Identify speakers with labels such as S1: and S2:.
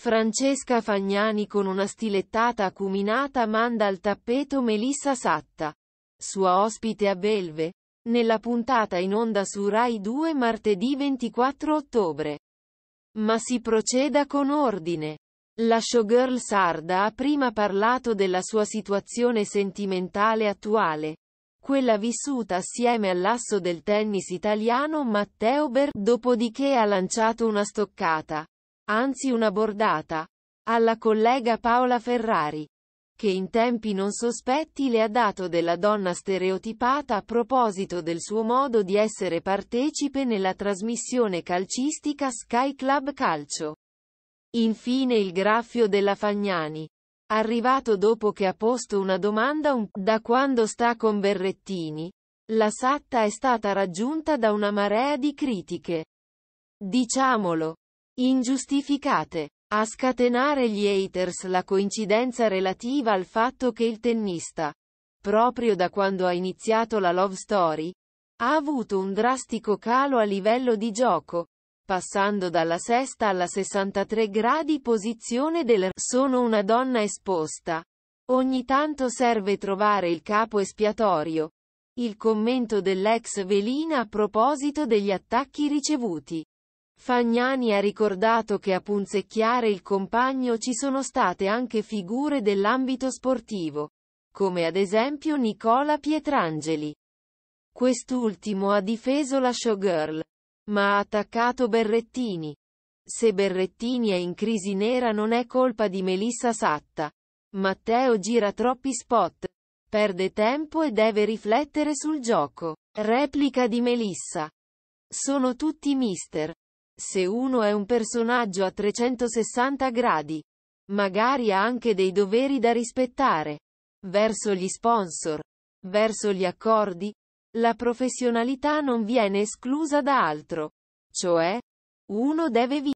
S1: Francesca Fagnani con una stilettata acuminata manda al tappeto Melissa Satta, sua ospite a Belve, nella puntata in onda su Rai 2 martedì 24 ottobre. Ma si proceda con ordine. La showgirl sarda ha prima parlato della sua situazione sentimentale attuale, quella vissuta assieme all'asso del tennis italiano Matteo Ber, dopodiché ha lanciato una stoccata anzi una bordata, alla collega Paola Ferrari, che in tempi non sospetti le ha dato della donna stereotipata a proposito del suo modo di essere partecipe nella trasmissione calcistica Sky Club Calcio. Infine il graffio della Fagnani. Arrivato dopo che ha posto una domanda un da quando sta con Berrettini, la satta è stata raggiunta da una marea di critiche. Diciamolo, ingiustificate. A scatenare gli haters la coincidenza relativa al fatto che il tennista, proprio da quando ha iniziato la love story, ha avuto un drastico calo a livello di gioco, passando dalla sesta alla 63 gradi posizione del sono una donna esposta. Ogni tanto serve trovare il capo espiatorio. Il commento dell'ex Velina a proposito degli attacchi ricevuti. Fagnani ha ricordato che a punzecchiare il compagno ci sono state anche figure dell'ambito sportivo, come ad esempio Nicola Pietrangeli. Quest'ultimo ha difeso la showgirl, ma ha attaccato Berrettini. Se Berrettini è in crisi nera non è colpa di Melissa Satta. Matteo gira troppi spot, perde tempo e deve riflettere sul gioco. Replica di Melissa. Sono tutti mister. Se uno è un personaggio a 360 gradi, magari ha anche dei doveri da rispettare. Verso gli sponsor, verso gli accordi, la professionalità non viene esclusa da altro. Cioè, uno deve vivere.